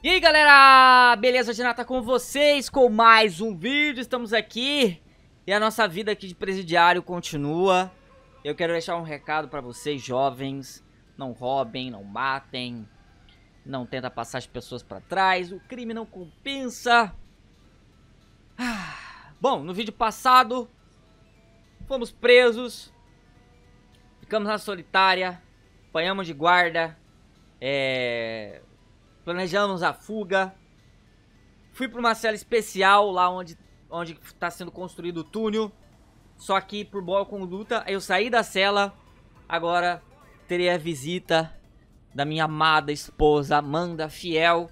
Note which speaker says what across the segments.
Speaker 1: E aí galera, beleza? Hoje Renata tá com vocês com mais um vídeo, estamos aqui e a nossa vida aqui de presidiário continua. Eu quero deixar um recado pra vocês jovens, não roubem, não matem, não tenta passar as pessoas pra trás, o crime não compensa. Ah, bom, no vídeo passado fomos presos, ficamos na solitária, apanhamos de guarda, é planejamos a fuga. Fui para uma cela especial lá onde onde está sendo construído o túnel. Só que por boa conduta eu saí da cela. Agora terei a visita da minha amada esposa Amanda Fiel,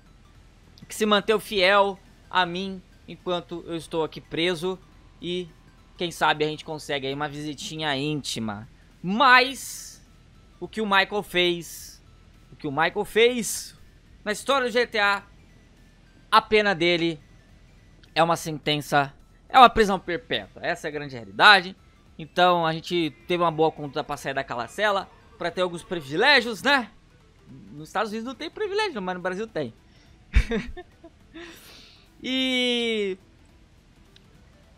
Speaker 1: que se manteve fiel a mim enquanto eu estou aqui preso e quem sabe a gente consegue aí uma visitinha íntima. Mas o que o Michael fez, o que o Michael fez na história do GTA, a pena dele é uma sentença, é uma prisão perpétua. Essa é a grande realidade. Então a gente teve uma boa conta pra sair daquela cela, para ter alguns privilégios, né? Nos Estados Unidos não tem privilégio, mas no Brasil tem. e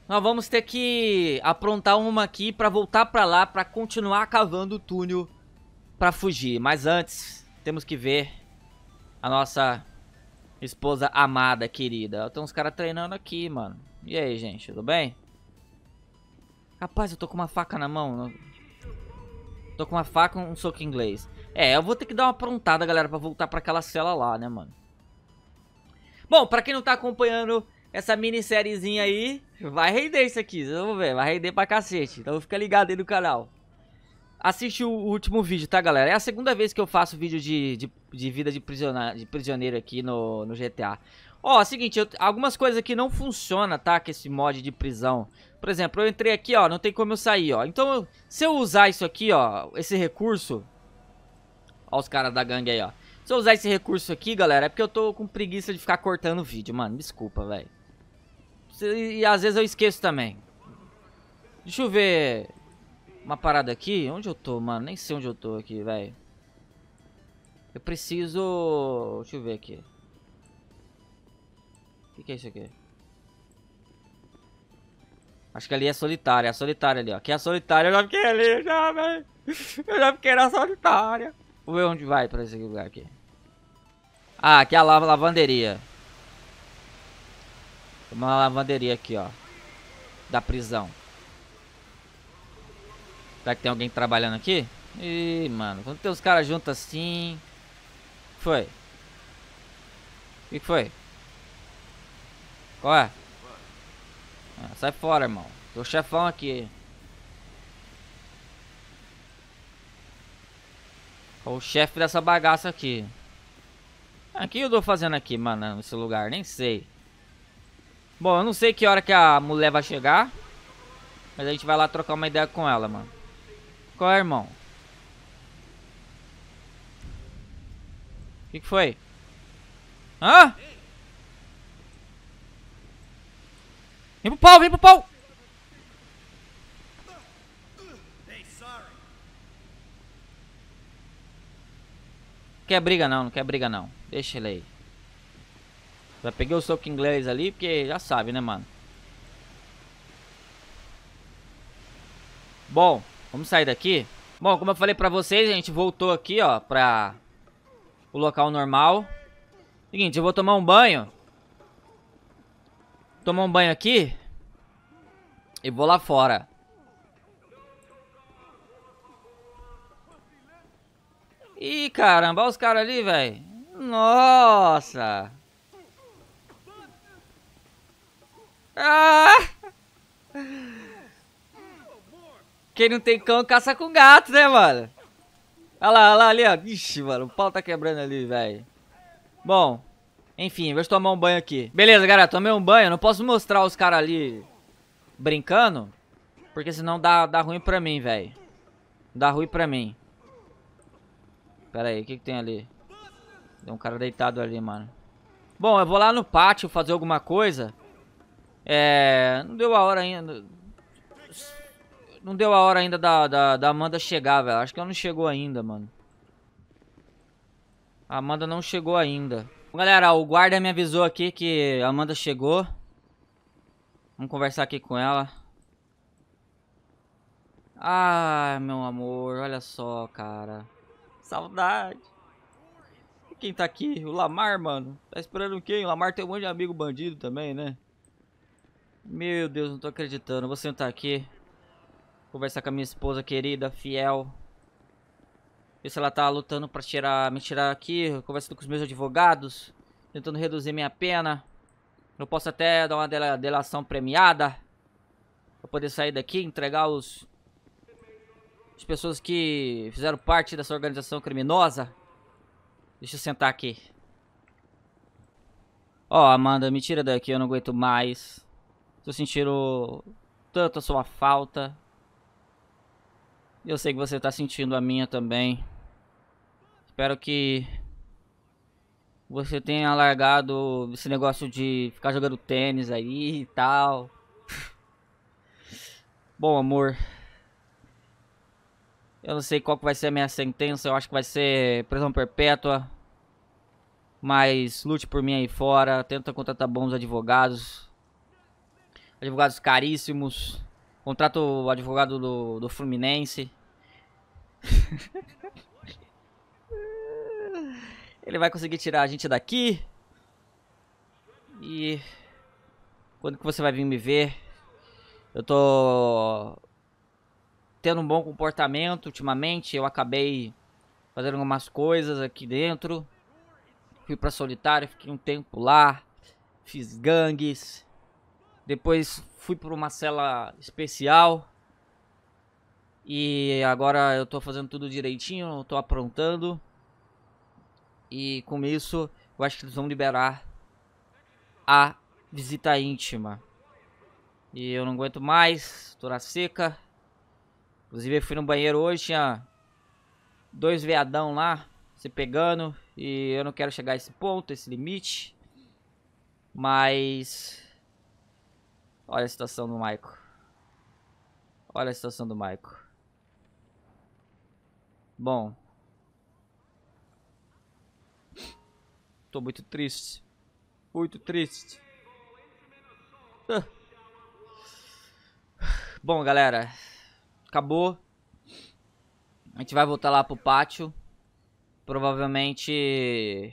Speaker 1: nós vamos ter que aprontar uma aqui para voltar para lá para continuar cavando o túnel para fugir. Mas antes, temos que ver a nossa esposa amada, querida. Tem uns caras treinando aqui, mano. E aí, gente, tudo bem? Rapaz, eu tô com uma faca na mão. Tô com uma faca e um soco inglês. É, eu vou ter que dar uma aprontada, galera, pra voltar pra aquela cela lá, né, mano? Bom, pra quem não tá acompanhando essa minissériezinha aí, vai render isso aqui, vocês vão ver. Vai render pra cacete. Então fica ligado aí no canal. Assiste o último vídeo, tá, galera? É a segunda vez que eu faço vídeo de, de, de vida de prisioneiro, de prisioneiro aqui no, no GTA. Ó, oh, é seguinte, eu, algumas coisas aqui não funcionam, tá? Com esse mod de prisão. Por exemplo, eu entrei aqui, ó, não tem como eu sair, ó. Então, se eu usar isso aqui, ó, esse recurso... Ó os caras da gangue aí, ó. Se eu usar esse recurso aqui, galera, é porque eu tô com preguiça de ficar cortando o vídeo, mano. Desculpa, velho. E, e às vezes eu esqueço também. Deixa eu ver uma parada aqui. Onde eu tô, mano? Nem sei onde eu tô aqui, velho. Eu preciso... Deixa eu ver aqui. O que, que, é isso aqui? Acho que ali é solitária. É a solitária ali, ó. Aqui é a solitária. Eu já fiquei ali, já, velho. Eu já fiquei na solitária. Vou ver onde vai pra esse lugar aqui. Ah, aqui é a lavanderia. Tem uma lavanderia aqui, ó. Da prisão. Será que tem alguém trabalhando aqui? Ih, mano, quando tem os caras juntos assim... Foi? O que, foi? Qual é? Ah, sai fora, irmão. Tô chefão aqui. O chefe dessa bagaça aqui. O que eu tô fazendo aqui, mano, nesse lugar? Nem sei. Bom, eu não sei que hora que a mulher vai chegar. Mas a gente vai lá trocar uma ideia com ela, mano. Qual é, irmão? O que, que foi? Hã? Vem pro pau, vem pro pau! Quer briga não, não quer briga não. Deixa ele aí. Já peguei o soco inglês ali, porque já sabe, né, mano? Bom. Vamos sair daqui. Bom, como eu falei pra vocês, a gente voltou aqui, ó, pra o local normal. Seguinte, eu vou tomar um banho. Tomar um banho aqui. E vou lá fora. Ih, caramba, olha os caras ali, velho. Nossa. Ah! Quem não tem cão, caça com gato, né, mano? Olha lá, olha lá ali, ó. Ixi, mano, o pau tá quebrando ali, velho. Bom, enfim, vou tomar um banho aqui. Beleza, galera, tomei um banho. Não posso mostrar os caras ali brincando, porque senão dá, dá ruim pra mim, velho. Dá ruim pra mim. Pera aí, o que que tem ali? Tem um cara deitado ali, mano. Bom, eu vou lá no pátio fazer alguma coisa. É... Não deu a hora ainda... Não deu a hora ainda da, da, da Amanda chegar, velho. Acho que ela não chegou ainda, mano. A Amanda não chegou ainda. Galera, o guarda me avisou aqui que a Amanda chegou. Vamos conversar aqui com ela. Ah, meu amor, olha só, cara. Saudade. E quem tá aqui? O Lamar, mano. Tá esperando quem? O Lamar tem um monte de amigo bandido também, né? Meu Deus, não tô acreditando. Vou sentar tá aqui. Conversar com a minha esposa querida, fiel. Ver se ela tá lutando pra tirar, me tirar aqui. Conversando com os meus advogados. Tentando reduzir minha pena. Eu posso até dar uma delação premiada. Pra poder sair daqui, entregar os... As pessoas que fizeram parte dessa organização criminosa. Deixa eu sentar aqui. Ó, oh, Amanda, me tira daqui, eu não aguento mais. Tô sentindo tanto a sua falta. Eu sei que você tá sentindo a minha também. Espero que você tenha largado esse negócio de ficar jogando tênis aí e tal. Bom, amor. Eu não sei qual que vai ser a minha sentença, eu acho que vai ser prisão perpétua. Mas lute por mim aí fora, tenta contratar bons advogados. Advogados caríssimos. Contrato o advogado do, do Fluminense. Ele vai conseguir tirar a gente daqui. E... Quando que você vai vir me ver? Eu tô... Tendo um bom comportamento ultimamente. Eu acabei fazendo algumas coisas aqui dentro. Fui pra solitária, fiquei um tempo lá. Fiz gangues. Depois fui pra uma cela especial. E agora eu tô fazendo tudo direitinho, tô aprontando. E com isso, eu acho que eles vão liberar a visita íntima. E eu não aguento mais, na seca. Inclusive eu fui no banheiro hoje, tinha dois veadão lá se pegando. E eu não quero chegar a esse ponto, esse limite. Mas... Olha a situação do Maico. Olha a situação do Maico. Bom. Tô muito triste. Muito triste. Bom, galera. Acabou. A gente vai voltar lá pro pátio. Provavelmente...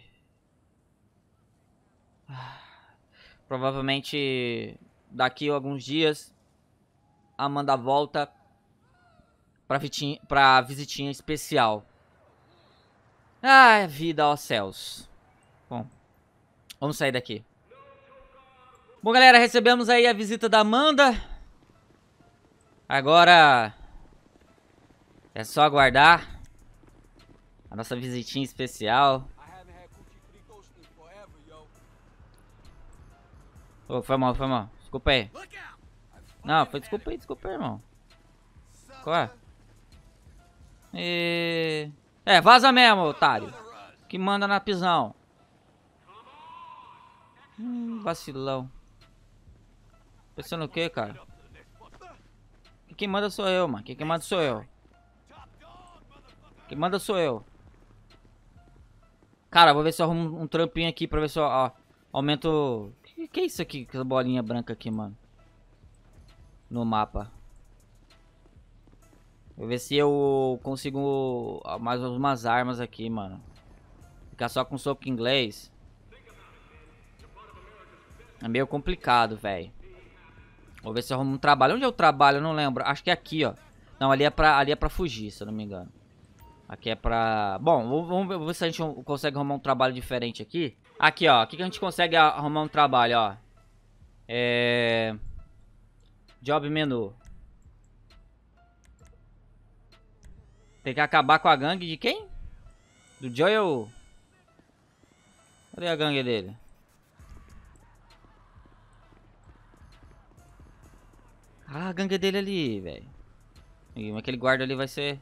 Speaker 1: Provavelmente daqui a alguns dias. Amanda volta pra, pra visitinha especial. Ah, vida aos céus. Bom, vamos sair daqui. Bom, galera, recebemos aí a visita da Amanda. Agora é só aguardar a nossa visitinha especial. Oh, foi mal, foi mal. Desculpa aí. Não, foi desculpa aí, desculpa aí, irmão. Qual é? E... É, vaza mesmo, otário. Que manda na prisão. Hum, vacilão. Pensando o que, cara? Quem manda sou eu, mano. Quem manda sou eu. Quem manda sou eu. Cara, vou ver se eu arrumo um trampinho aqui pra ver se eu ó, aumento... Que, que é isso aqui, essa bolinha branca aqui, mano? No mapa. Vou ver se eu consigo mais algumas armas aqui, mano. Ficar só com soco inglês. É meio complicado, velho. Vou ver se eu arrumo um trabalho. Onde é o trabalho? Eu não lembro. Acho que é aqui, ó. Não, ali é pra, ali é pra fugir, se eu não me engano. Aqui é pra... Bom, vamos ver se a gente consegue arrumar um trabalho diferente aqui. Aqui, ó. Aqui que a gente consegue arrumar um trabalho, ó. É... Job menu. Tem que acabar com a gangue de quem? Do Joel. Cadê a gangue dele? Ah, a gangue dele ali, velho. Aquele guarda ali vai ser...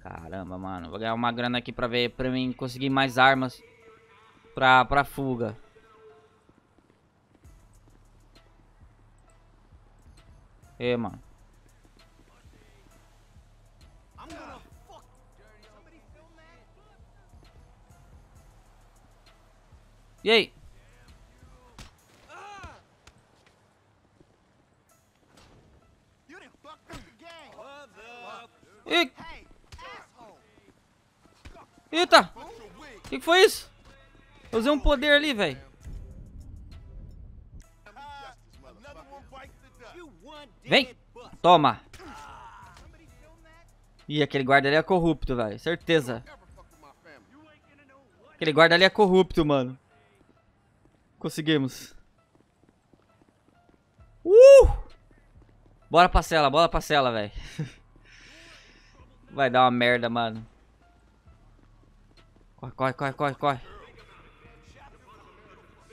Speaker 1: Caramba, mano. Vou ganhar uma grana aqui pra ver, pra mim conseguir mais armas pra, pra fuga. E, mano. E aí? E... Eita! O que, que foi isso? Eu usei um poder ali, velho. Vem! Toma! Ih, aquele guarda ali é corrupto, velho. Certeza. Aquele guarda ali é corrupto, mano. Conseguimos. Uh! Bora pra cela, bora pra cela, velho. Vai dar uma merda, mano. Corre, corre, corre, corre, corre.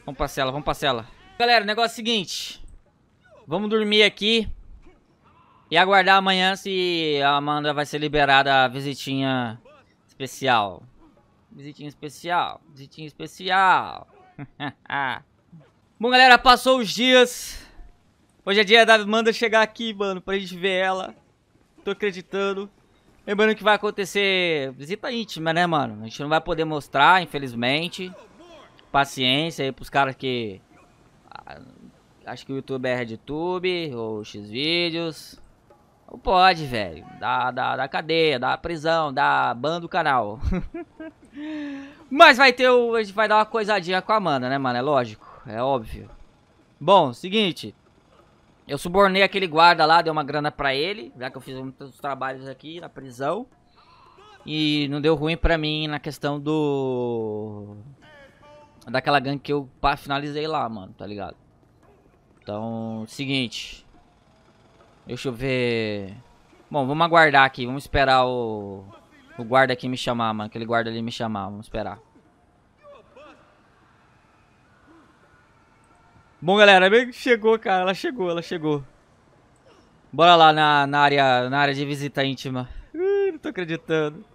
Speaker 1: Vamos pra cela, vamos pra cela. Galera, o negócio é o seguinte. Vamos dormir aqui. E aguardar amanhã se a Amanda vai ser liberada a visitinha especial. Visitinha especial, visitinha especial. Bom, galera, passou os dias. Hoje é dia da Amanda chegar aqui, mano, pra gente ver ela. Tô acreditando. Lembrando que vai acontecer visita íntima, né, mano? A gente não vai poder mostrar, infelizmente. Paciência aí pros caras que... Ah, acho que o YouTube é RedTube ou Xvideos. Não pode, velho. Dá, dá, dá cadeia, dá prisão, dá ban do canal. Mas vai ter o... A gente vai dar uma coisadinha com a Amanda, né, mano? É lógico. É óbvio. Bom, seguinte. Eu subornei aquele guarda lá, dei uma grana pra ele. Já que eu fiz muitos trabalhos aqui na prisão. E não deu ruim pra mim na questão do... Daquela gangue que eu finalizei lá, mano, tá ligado? Então, seguinte. Deixa eu ver... Bom, vamos aguardar aqui. Vamos esperar o o guarda aqui me chamar, mano. Aquele guarda ali me chamar. Vamos esperar. Bom, galera, chegou, cara. Ela chegou, ela chegou. Bora lá na, na, área, na área de visita íntima. Uh, não tô acreditando.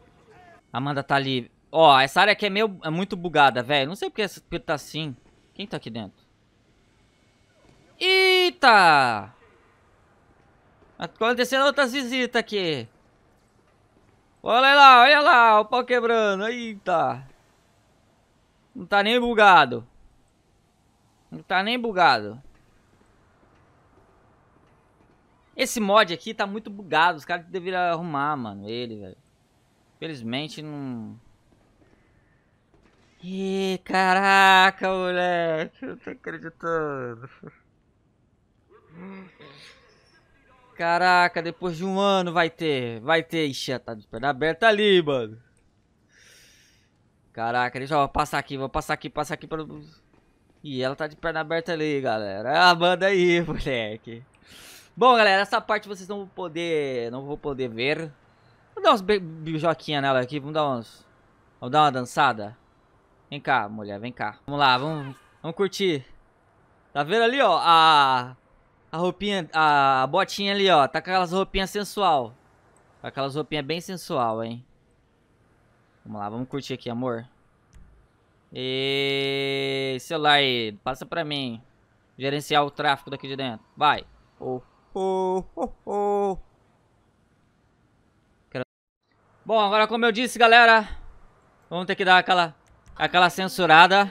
Speaker 1: Amanda tá ali. Ó, essa área aqui é, meio, é muito bugada, velho. Não sei porque, porque tá assim. Quem tá aqui dentro? Eita! Acontecendo outras visitas aqui. Olha lá, olha lá, o pau quebrando. Eita. Não tá nem bugado. Não tá nem bugado. Esse mod aqui tá muito bugado. Os caras deveriam arrumar, mano, ele, velho. Felizmente não... Ih, caraca, moleque. Eu tô acreditando. Caraca, depois de um ano vai ter. Vai ter. Ixi, tá de perna aberta ali, mano. Caraca, deixa eu passar aqui, vou passar aqui, passar aqui pra... E ela tá de perna aberta ali, galera. Ah, manda aí, moleque. Bom, galera, essa parte vocês não vão poder... Não vou poder ver. Vou dar uns bijoquinha nela aqui, vamos dar uns... Vamos dar uma dançada? Vem cá, mulher, vem cá. Vamos lá, vamos, vamos curtir. Tá vendo ali, ó, a a roupinha, a botinha ali, ó. Tá com aquelas roupinhas sensual. Tá aquelas roupinhas bem sensual, hein. Vamos lá, vamos curtir aqui, amor. E celular aí, passa pra mim. Gerenciar o tráfego daqui de dentro. Vai. Oh, oh, oh, oh. Bom, agora como eu disse, galera, vamos ter que dar aquela, aquela censurada.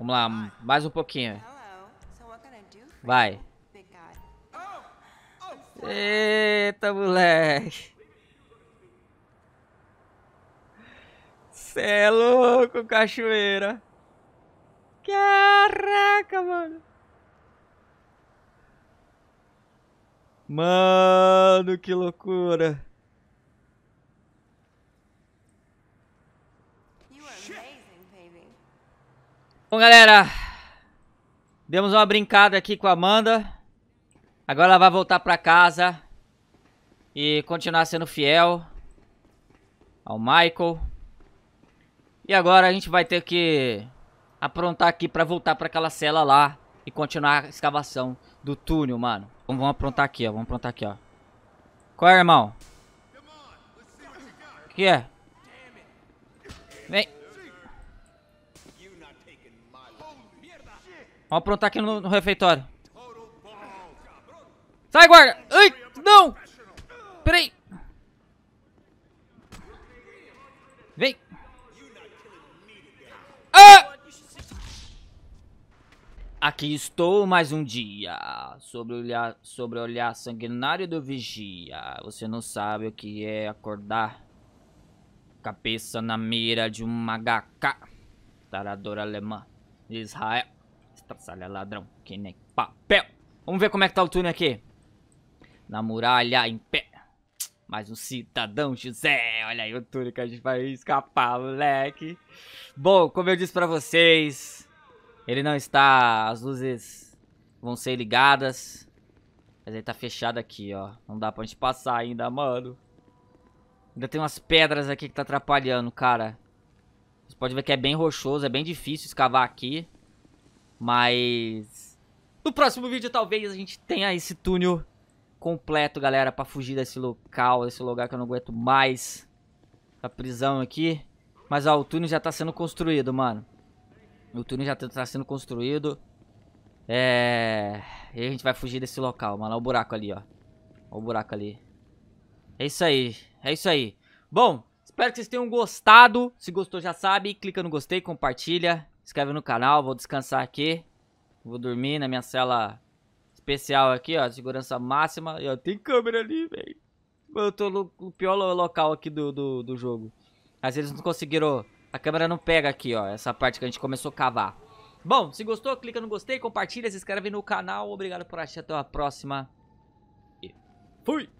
Speaker 1: Vamos lá, mais um pouquinho. Vai. Eita, moleque. Cê é louco, cachoeira. Caraca, mano. Mano, que loucura. Bom, galera, demos uma brincada aqui com a Amanda. Agora ela vai voltar para casa e continuar sendo fiel ao Michael. E agora a gente vai ter que aprontar aqui para voltar para aquela cela lá e continuar a escavação do túnel, mano. Vamos, vamos aprontar aqui, ó. Vamos aprontar aqui, ó. Qual é, irmão? O que é? Vem. Vamos aprontar aqui no, no refeitório. Sai, guarda! Ai! Não! Peraí! Vem! Ah! Aqui estou mais um dia. Sobre olhar, sobre olhar sanguinário do vigia. Você não sabe o que é acordar. Cabeça na mira de um HK. Tarador alemã Israel. Estraçalha ladrão, que nem papel. Vamos ver como é que tá o túnel aqui. Na muralha, em pé. Mais um cidadão José. Olha aí o túnel que a gente vai escapar, moleque. Bom, como eu disse pra vocês, ele não está... As luzes vão ser ligadas. Mas ele tá fechado aqui, ó. Não dá pra gente passar ainda, mano. Ainda tem umas pedras aqui que tá atrapalhando, cara. Você pode ver que é bem rochoso, é bem difícil escavar aqui. Mas no próximo vídeo talvez a gente tenha esse túnel completo, galera, para fugir desse local, desse lugar que eu não aguento mais. Essa tá prisão aqui. Mas ó, o túnel já tá sendo construído, mano. O túnel já tá sendo construído. É... E a gente vai fugir desse local, mano. Olha o buraco ali, ó. Olha o buraco ali. É isso aí. É isso aí. Bom, espero que vocês tenham gostado. Se gostou, já sabe. Clica no gostei, compartilha inscreve no canal, vou descansar aqui. Vou dormir na minha cela especial aqui, ó, segurança máxima. E ó, tem câmera ali, velho. Eu tô no, pior local aqui do, do, do jogo. Mas eles não conseguiram... A câmera não pega aqui, ó, essa parte que a gente começou a cavar. Bom, se gostou, clica no gostei, compartilha, se inscreve no canal. Obrigado por assistir, até a próxima. E fui!